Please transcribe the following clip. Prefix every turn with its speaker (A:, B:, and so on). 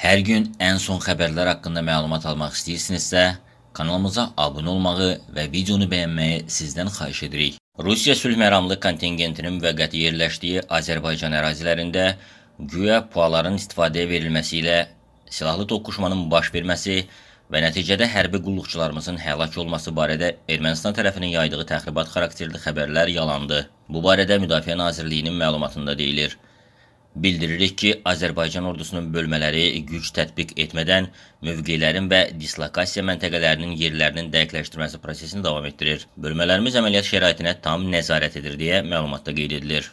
A: Hər gün ən son xəbərlər haqqında məlumat almaq istəyirsinizsə, kanalımıza abunə olmağı və videonu bəyənməyi sizdən xahiş edirik. Rusiya sülh məramlı kontingentinin müvəqqəti yerləşdiyi Azərbaycan ərazilərində güya puaların istifadəyə verilməsi ilə silahlı toqquşmanın baş verməsi və nəticədə hərbi qulluqçularımızın həlak olması barədə Ermənistan tərəfinin yaydığı təxribat xarakterli xəbərlər yalandı. Bu barədə Müdafiə Nazirliyinin məlumatında deyilir. Bildiririk ki, Azərbaycan ordusunun bölmələri güc tətbiq etmədən mövqelərin və dislokasiya məntəqələrinin yerlərinin dəqiqləşdirməsi prosesini davam etdirir. Bölmələrimiz əməliyyat şəraitinə tam nəzarət edir deyə məlumatda qeyd edilir.